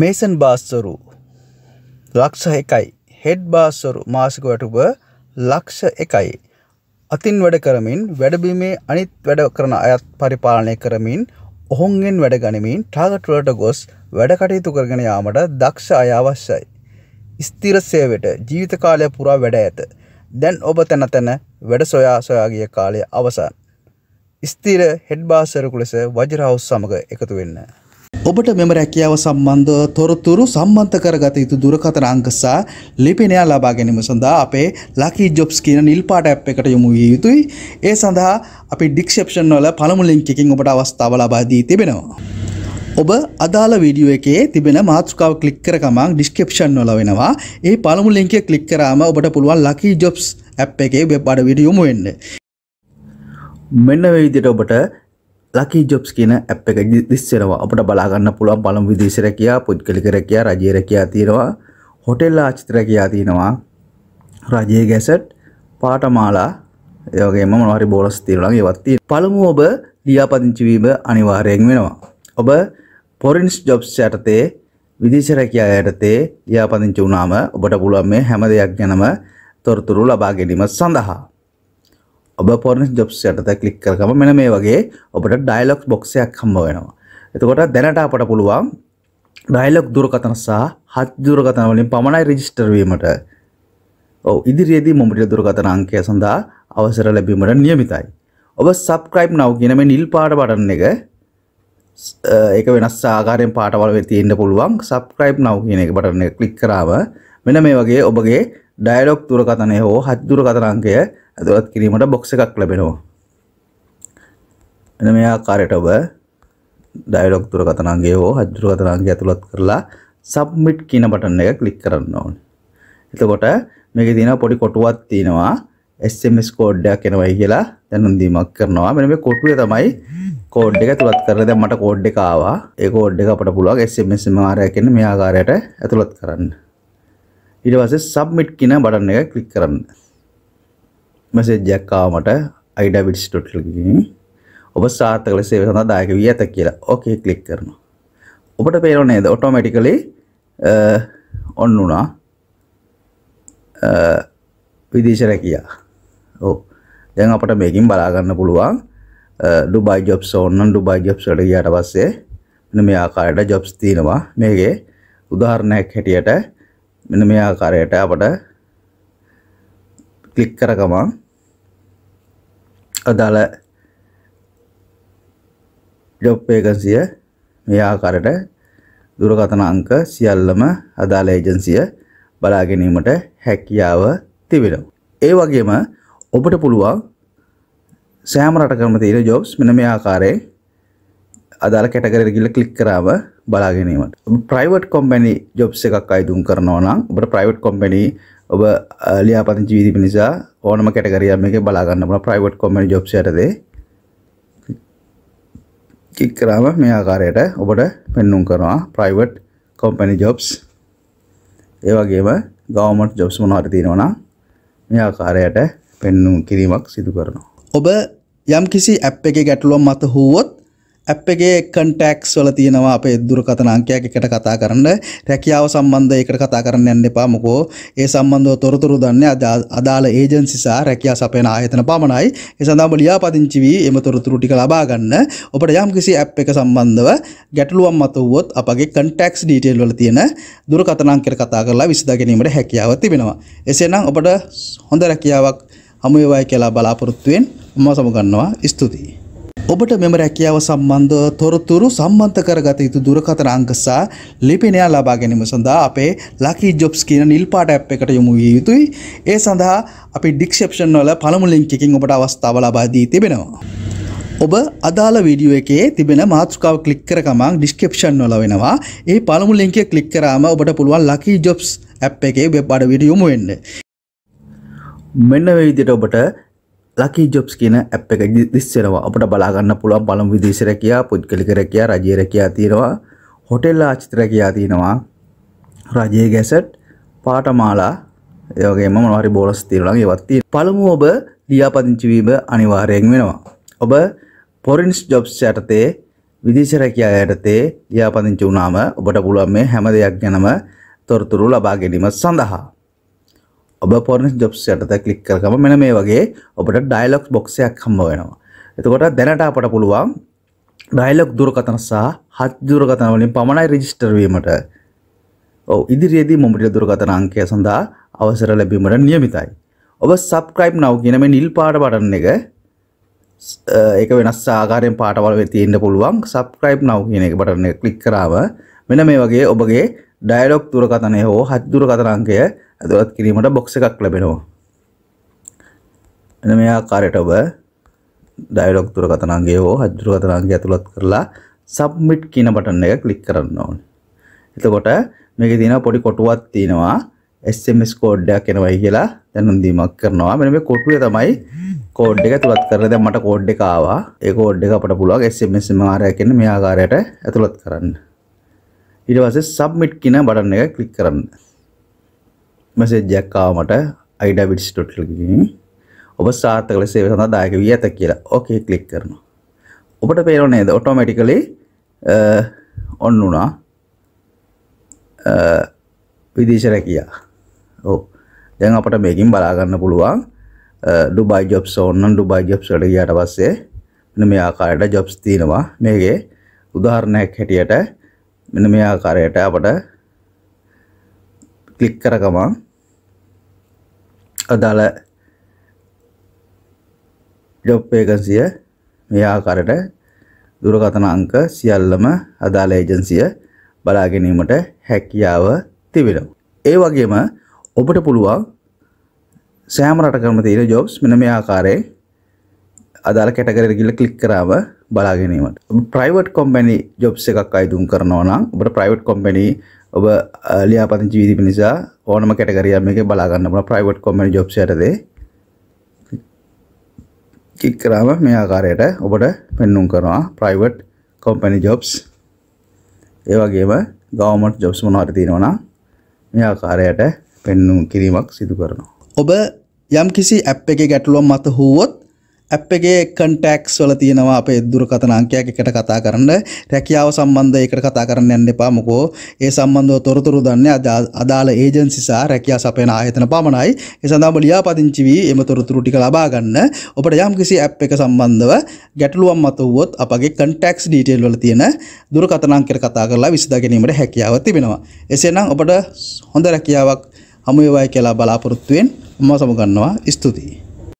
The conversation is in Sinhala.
මේසන් බාස්සරු ලක්ෂ එකයි හෙඩ් බාස්සරු මාසික වැටුප ලක්ෂ එකයි අතින් වැඩ කරමින් වැඩබීමේ අනිත් වැඩ කරන අයත් පරිපාලනය කරමින් ඔහොන්ගෙන් වැඩ ගනිමින් ටාගට්වලට ගොස් වැඩ කටයුතු කරගෙන යාමට දක්ෂ අය අවශ්‍යයි. ස්තිර සේවට ජීවිත කාලය පුරා වැඩ ඇත. දැන් ඔබ තැන තැන වැඩ සොයා සොයාගිය කාලය අවසන්. ස්තිර හෙඩ්බාසරකු ලෙස වජරහවස් සමඟ එකතු වෙන්න. ඔබට මෙම රැකියාව සම්බන්ධ තොරතුරු සම්බන්ධ කරගත යුතු දුරකථන අංක සහ ලිපිනය ලබා ගැනීම සඳහා අපේ ලකී ජොබ්ස් කියන නිල් පාට ඇප් එකට යොමු විය යුතුයි. ඒ සඳහා අපි ඩිස්ක්‍රිප්ෂන් වල පළමු ලින්ක් එකකින් ඔබට අවස්ථාව ලබා දී තිබෙනවා. ඔබ අදාළ වීඩියෝ එකේ තිබෙන මාතෘකාව ක්ලික් කර ගමන් ඩිස්ක්‍රිප්ෂන් වල වෙනවා. ඒ පළමු ලින්ක් එක ක්ලික් කරාම ඔබට පුළුවන් ලකී ජොබ්ස් ඇප් එකේ වෙබ් අඩවියට යොමු වෙන්න. මෙන්න මේ විදිහට ඔබට ලකි ජොබ්ස් කියන ඇප් එක දිස්සෙනවා අපට බලාගන්න පුළුවන් පළම් විදේශ රැකියා පුද්ගලික රැකියා රජයේ රැකියා තියෙනවා හොටෙල් ආචිත රැකියා තියෙනවා රජයේ ගැසට් පාඨමාලා ඒ වගේම මොනවා හරි බෝනස් තියෙනවා නම් ඒවත් තියෙනවා පළමුව ඔබ ලියාපදිංචි වීම අනිවාර්යයෙන් වෙනවා ඔබ ෆොරින්ස් ජොබ්ස් යටතේ විදේශ රැකියා යටතේ ලියාපදිංචි වුණාම ඔබට පුළුවන් මේ හැම දෙයක් ගැනම තොරතුරු ලබා ගැනීම සඳහා ඔබ පොරණ ජොබ්ස් යටත ක්ලික් කරගම මෙන මේ වගේ ඔබට ඩයිලොක් බොක්සයක් හම්බ වෙනවා. එතකොට දැනට අපට පුළුවන් ඩයිලොක් දුරකතන සහ හත් දුරකතන වලින් පමණයි රෙජිස්ටර් වීමට. ඔව් ඉදිරියේදී මොබිටල් දුරකතන අංකය සඳහා අවසර ලැබීමට නියමිතයි. ඔබ subscribe now කියන මේ නිල් පාට බටන් එක ඒක වෙනස් ආකාරයෙන් පාටවල තියෙන්න පුළුවන්. subscribe now කියන එක බටන් එක ක්ලික් කරාම මෙන්න මේ වගේ ඔබගේ ඩයලොග් දුරකතනය හෝ හත් දුරකතන අංකය ඇතුළත් කිරීමට බොක්ස එකක් ලැබෙනවා එන මේ ආකාරයට ඔබ ඩයලොග් දුරකථනාංගය හෝ හජුරකථනාංගය ඇතුළත් කරලා සබ්මිට් කියන බටන් එක ක්ලික් කරන්න ඕනේ. එතකොට මේකේ තියෙන පොඩි කොටුවක් තියෙනවා SMS කෝඩ් එකක් එනවයි කියලා දැනුම් දීමක් කරනවා. මෙන්න මේ කොටුවේ තමයි කෝඩ් එක ඇතුළත් කරලා දැන් මට කෝඩ් එක ආවා. ඒ කෝඩ් එක අපිට පුළුවන් SMS මාරයකින් මේ ආකාරයට ඇතුළත් කරන්න. ඊට පස්සේ සබ්මිට් කියන බටන් එක ක්ලික් කරන්න. මැසේජ්ජයක් ආවා මට idavids.login ඔබ සාර්ථක ලෙස සේවය සඳහා දායක වී ඇත කියලා. ඕකේ ක්ලික් කරනවා. ඔබට පේනව නේද? ඔටෝමැටිකලි ඔන් වුණා. විදේශ රැකියා. ඔව්. දැන් අපිට මේකෙන් බලා ගන්න පුළුවන් ඩුබයි ජොබ්ස් ඕන නම් ඩුබයි ජොබ්ස් වලට ගියාට පස්සේ මෙන්න මේ ආකාරයට ජොබ්ස් තියෙනවා. මේකේ උදාහරණයක් හැටියට මෙන්න මේ ආකාරයට අපිට ක්ලික් කර ගමන් අදාළ ජොබ් වේකන්සිය මේ ආකාරයට දුරකථන අංක සියල්ලම අදාළ ඒජන්සිය බලා ගැනීමට හැකියාව තිබෙනවා. ඒ වගේම ඔබට පුළුවන් සෑම රටකම තියෙන ජොබ්ස් මෙන්න මේ ආකාරයෙන් අදාළ කැටගරියට ගිහිල්ලා ක්ලික් කරාම බලා ගැනීමට. ප්‍රයිවට් කොම්පැනි ජොබ්ස් එකක් අයදුම් කරනවා නම් ඔබට ප්‍රයිවට් කොම්පැනි ඔබ ලියාපදිංචි වී තිබෙන නිසා ඕනම කැටගරියක් මේකේ බලා ගන්න පුළුවන් ප්‍රයිවට් කොම්පැනි ජොබ්ස් යටතේ ක්ලික් කරාම මේ ආකාරයට ඔබට පෙන්වුම් කරනවා ප්‍රයිවට් කොම්පැනි ජොබ්ස් ඒ වගේම ගවර්න්මන්ට් ජොබ්ස් මොනවද තියෙනවා නම් මේ ආකාරයට පෙන්වුම් කිරීමක් සිදු කරනවා ඔබ යම්කිසි ඇප් එකේ ගැටලුවක් මත හුවොත් ඇප් එකේ කන්ටැක්ස් වල තියෙනවා අපේ දුරකථන අංකයක් එකට කතා කරන්න රැකියාව සම්බන්ධව ඒකට කතා කරන්න යන්න එපා මොකෝ ඒ සම්බන්ධව තොරතුරු දන්නේ අදාළ ඒජන්සි සහ රැකියා සපයන ආයතන පමණයි ඒ සඳහාම ලියාපදිංචි වී එම තොරතුරු ටික ලබා ගන්න ඔබට යම්කිසි ඇප් එක සම්බන්ධව ගැටලුවක් මතුවොත් අපගේ කන්ටැක්ස් ඩීටේල් වල තියෙන දුරකථන අංකයට කතා කරලා විසඳා ගැනීමට හැකියාව තිබෙනවා එසේනම් ඔබට හොඳ රැකියාවක් හමු වේවායි කියලා බලාපොරොත්තු වෙන් මම සමුගන්නවා ස්තුතියි ඔබට මෙම රැකියාව සම්බන්ධ තොරතුරු සම්බන්ධ කරගත යුතු දුරකථන අංක සහ ලිපිනය ලබා ගැනීම සඳහා අපේ ලකී ජොබ්ස් කියන නිල් පාට ඇප් එකට යොමු විය යුතුයි. ඒ සඳහා අපි ඩිස්ක්‍රිප්ෂන් වල පළමු ලින්ක් එකකින් ඔබට අවස්ථාව ලබා දී තිබෙනවා. ඔබ අදාළ වීඩියෝ එකේ තිබෙන මාතෘකාව ක්ලික් කර ගමන් ඩිස්ක්‍රිප්ෂන් වල වෙනවා. ඒ පළමු ලින්ක් එක ක්ලික් කරාම ඔබට පුළුවන් ලකී ජොබ්ස් ඇප් එකේ වෙබ් අඩවියට යොමු වෙන්න. මෙන්න මේ විදිහට ඔබට ලකි ජොබ්ස් කියන ඇප් එක දිස්සෙනවා අපට බලාගන්න පුළුවන් පළමු විදේශ රැකියා පුද්ගලික රැකියා රජයේ රැකියා තියෙනවා හොටෙල් ආචිත රැකියා තියෙනවා රජයේ ගැසට් පාඨමාලා ඒ වගේම මොනවා හරි බෝනස් තියෙනවා නම් ඒවත් තියෙනවා පළමු ඔබ ලියාපදිංචි වීම අනිවාර්යෙන් වෙනවා ඔබ ෆොරින්ස් ජොබ්ස් යටතේ විදේශ රැකියා යටතේ ලියාපදිංචි වුණාම ඔබට පුළුවන් මේ හැම දෙයක් ගැනම තොරතුරු ලබා ගැනීම සඳහා ඔබ පොරණ ජොබ්ස් යටත ක්ලික් කරකම මෙන මේ වගේ ඔබට ඩයිලොක්ස් බොක්සයක් හම්බ වෙනවා එතකොට දැනට අපට පුළුවන් ඩයිලොක් දුරකතන සහ හත් දුරකතන වලින් පමණයි රෙජිස්ටර් වීමට ඔව් ඉදිරියේදී මොමිට දුරකතන අංකය සඳහා අවසර ලැබීමට නියමිතයි ඔබ සබ්ස්ක්‍රයිබ් නව් කියන මේ නිල් පාට බටන් එක ඒක වෙනස් ආකාරයෙන් පාටවල තියෙන්න පුළුවන් සබ්ස්ක්‍රයිබ් නව් කියන එක බටන් එක ක්ලික් කරාම මෙන්න මේ වගේ ඔබගේ ඩයලොග් දුරකථනය හෝ හත් දුරකථන අංකය ඇතුවත් කිරීමට බොක්ස එකක් ලැබෙනවා එන මෙයා කාරයට ඔබ ඩයිලොක් තුර කතනන්ගේ හෝ හජුර කතනන්ගේ ඇතුළත් කරලා සබ්මිට් කියන බටන් එක ක්ලික් කරන්න ඕන එතකොට මේක තියෙන පොඩි කොටුවක් තියෙනවා SMS කෝඩ් එකක් එනවයි කියලා දැනුම් දීමක් කරනවා මෙන්න මේ කොටුවේ තමයි කෝඩ් එක ඇතුළත් කරලා දැන් මට කෝඩ් එක ආවා ඒ කෝඩ් එක අපට පුළුවන් SMS මාරයක් එන්න මේ ආකාරයට ඇතුළත් කරන්න ඊට පස්සේ සබ්මිට් කියන බටන් එක ක්ලික් කරන්න මෙසේජ්ජයක් ආවා මට අයිඩා බිට්ස් ඩොට් එකකින් ඔබ සාර්ථක ලෙස සේවය සඳහා දායක වී ඇත කියලා. ඕකේ ක්ලික් කරනවා. ඔබට පේනව නේද? ඔටෝමැටිකලි ඔන් uh, වුණා. Uh, විදේශ රැකියා. ඔව්. Oh, දැන් අපට මේකින් බලා ගන්න පුළුවන් ඩුබයි uh, ජොබ්ස් ඕන නම් ඩුබයි ජොබ්ස් වලට ගියාට පස්සේ මෙන්න මේ ආකාරයට ජොබ්ස් තියෙනවා. මේකේ උදාහරණයක් හැටියට මෙන්න මේ ආකාරයට අපට ක්ලික් කරගමන් අදාළ ජොබ් වේකන්සිය මේ ආකාරයට දුරකථන අංක සියල්ලම අදාළ ඒජන්සිය බලා ගැනීමට හැකියාව තිබෙනවා. ඒ වගේම ඔබට පුළුවන් සෑම රටකම තියෙන ජොබ්ස් මෙන්න මේ ආකාරයෙන් අදාළ කැටගරියට ගිහිල්ලා ක්ලික් කරාම බලා ගැනීමට. ප්‍රයිවට් කම්පැනි ජොබ්ස් එකක් අයදුම් කරනවා නම් ඔබට ප්‍රයිවට් කම්පැනි ඔබ ලියාපති ජීවිත නිසා ඕනම කැටගරියක් මේකේ බලා ගන්න පුළුවන් ප්‍රයිවට් කොම්පැනි ජොබ්ස් යටතේ ක්ලික් කරාම මේ ආකාරයට ඔබට පෙන්වුම් කරනවා ප්‍රයිවට් කොම්පැනි ජොබ්ස් ඒ වගේම ගවර්න්මන්ට් ජොබ්ස් මොනවාරි තියෙනවා නම් මේ ආකාරයට පෙන්වුම් කිරීමක් සිදු කරනවා ඔබ යම්කිසි ඇප් එකේ ගැටලුවක් මත හුවොත් ඇප් එකේ කන්ටැක්ස් වල තියෙනවා අපේ දුරකථන අංකයක් එකට කතා කරන්න රැකියාව සම්බන්ධ ඒකට කතා කරන්න යන්න එපා මොකෝ ඒ සම්බන්ධව තොරතුරු දන්නේ අදාළ ඒජන්සි සහ රැකියා සපයන ආයතන පමණයි ඒ සඳහා ඔබ ලියාපදිංචි වී එම තොරතුරු ටික ලබා ගන්න ඔබට යම්කිසි ඇප් එක සම්බන්ධව ගැටලුවක් මතුවුවොත් අපගේ කන්ටැක්ස් ඩීටේල් වල තියෙන දුරකථන අංකයට කතා කරලා විසඳා ගැනීමට හැකියාව තිබෙනවා එසේනම් ඔබට හොඳ රැකියාවක් හමු වේවායි කියලා බලාපොරොත්තු වෙන් මම සමුගන්නවා ස්තුතියි